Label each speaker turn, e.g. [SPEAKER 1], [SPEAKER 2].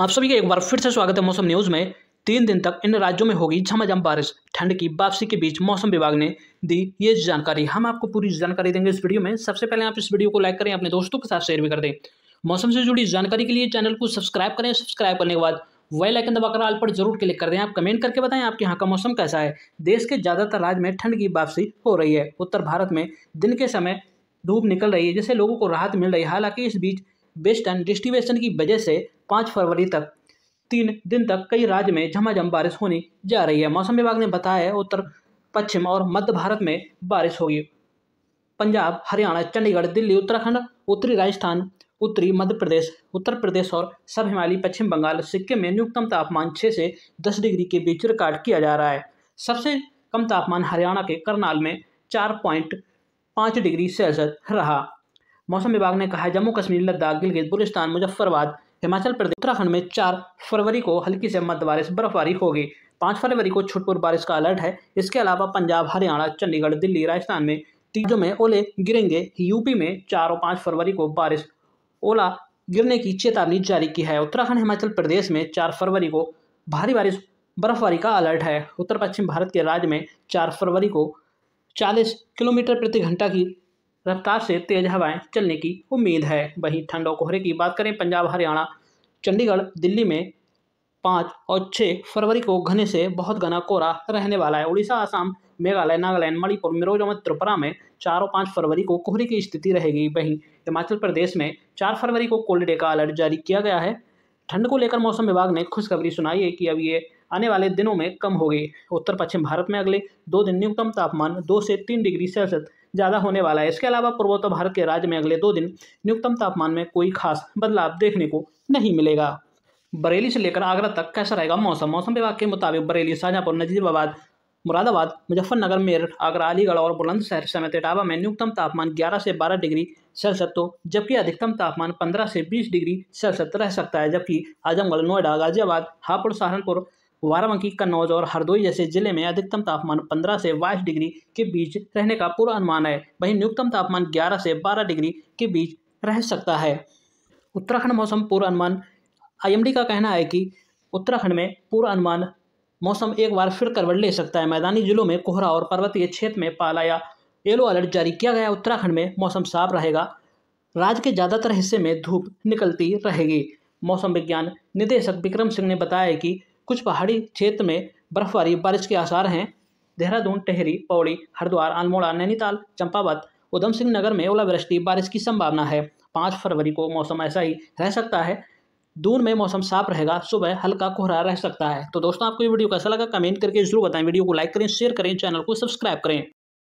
[SPEAKER 1] आप सभी का एक बार फिर से स्वागत है मौसम न्यूज में तीन दिन तक इन राज्यों में होगी झमाझम बारिश ठंड की वापसी के बीच मौसम विभाग ने दी ये जानकारी हम आपको पूरी जानकारी देंगे इस वीडियो में सबसे पहले आप इस वीडियो को लाइक करें अपने दोस्तों के साथ शेयर भी कर दें मौसम से जुड़ी जानकारी के लिए चैनल को सब्सक्राइब करें सब्सक्राइब करने के बाद वेल आइकन दबाकर आल पर जरूर क्लिक कर दें आप कमेंट करके बताएं आपके यहाँ का मौसम कैसा है देश के ज़्यादातर राज्य में ठंड की वापसी हो रही है उत्तर भारत में दिन के समय धूप निकल रही है जिससे लोगों को राहत मिल रही है हालांकि इस बीच वेस्टर्न डिस्ट्रीब्यूशन की वजह से पाँच फरवरी तक तीन दिन तक कई राज्य में झमाझम बारिश होने जा रही है मौसम विभाग ने बताया है उत्तर पश्चिम और मध्य भारत में बारिश होगी पंजाब हरियाणा चंडीगढ़ दिल्ली उत्तराखंड उत्तरी राजस्थान उत्तरी मध्य प्रदेश उत्तर प्रदेश और सब हिमालय पश्चिम बंगाल सिक्किम में न्यूनतम तापमान छः से दस डिग्री के बीच रिकॉर्ड किया जा रहा है सबसे कम तापमान हरियाणा के करनाल में चार पॉइंट पाँच डिग्री सेल्सियस रहा मौसम विभाग ने कहा जम्मू कश्मीर लद्दाख गिलगित बुलिस्तान मुजफ्फरबाद हिमाचल प्रदेश उत्तराखंड में चार फरवरी को हल्की से मध्य बारिश बर्फबारी होगी पाँच फरवरी को छुटपुर बारिश का अलर्ट है इसके अलावा पंजाब हरियाणा चंडीगढ़ दिल्ली राजस्थान में तीजों में ओले गिरेंगे यूपी में चार और पाँच फरवरी को बारिश ओला गिरने की चेतावनी जारी की है उत्तराखंड हिमाचल प्रदेश में चार फरवरी को भारी बारिश बर्फबारी का अलर्ट है उत्तर पश्चिम भारत के राज्य में चार फरवरी को चालीस किलोमीटर प्रति घंटा की रफ्तार से तेज हवाएं चलने की उम्मीद है वहीं ठंड और कोहरे की बात करें पंजाब हरियाणा चंडीगढ़ दिल्ली में पाँच और छः फरवरी को घने से बहुत घना कोहरा रहने वाला है उड़ीसा आसाम मेघालय नागालैंड मणिपुर मिरोज और त्रिपुरा में चार और पाँच फरवरी को कोहरे की स्थिति रहेगी वहीं हिमाचल प्रदेश में चार फरवरी को कोल्ड डे का अलर्ट जारी किया गया है ठंड को लेकर मौसम विभाग ने खुशखबरी सुनाई है कि अब ये आने वाले दिनों में कम होगी उत्तर पश्चिम भारत में अगले दो दिन न्यूनतम तापमान दो से तीन डिग्री सेल्सियस ज़्यादा होने वाला है इसके अलावा पूर्वोत्तर भारत के राज्य में अगले दो दिन न्यूनतम तापमान में कोई खास बदलाव देखने को नहीं मिलेगा बरेली से लेकर आगरा तक कैसा रहेगा मौसम मौसम विभाग के मुताबिक बरेली शाहजहाँपुर नजीबाबाद मुरादाबाद मुजफ्फरनगर मेरठ आगरा अलीगढ़ और बुलंदशहर समेत इटावा में न्यूनतम तापमान 11 से 12 डिग्री सेल्सियस तो जबकि अधिकतम तापमान 15 से 20 डिग्री सेल्सियस तो रह सकता है जबकि आजमगढ़ नोएडा गाजियाबाद हापुड़ सहारनपुर बाराबंकी कन्नौज और हरदोई जैसे जिले में अधिकतम तापमान 15 से 22 डिग्री के बीच रहने का पूरा अनुमान है वहीं न्यूनतम तापमान 11 से 12 डिग्री के बीच रह सकता है उत्तराखंड मौसम पूरा अनुमान आईएमडी का कहना है कि उत्तराखंड में पूर्वानुमान अनुमान मौसम एक बार फिर करवट ले सकता है मैदानी जिलों में कोहरा और पर्वतीय क्षेत्र में पाला या येलो अलर्ट जारी किया गया उत्तराखंड में मौसम साफ रहेगा राज्य के ज़्यादातर हिस्से में धूप निकलती रहेगी मौसम विज्ञान निदेशक विक्रम सिंह ने बताया कि कुछ पहाड़ी क्षेत्र में बर्फबारी बारिश के आसार हैं देहरादून टेहरी पौड़ी हरिद्वार अल्मोड़ा नैनीताल चंपावत उधम सिंह नगर में ओलावृष्टि बारिश की संभावना है पाँच फरवरी को मौसम ऐसा ही रह सकता है दून में मौसम साफ रहेगा सुबह हल्का कोहरा रह सकता है तो दोस्तों आपको ये वीडियो कैसा लगा कमेंट करके जरूर बताएं वीडियो को लाइक करें शेयर करें चैनल को सब्सक्राइब करें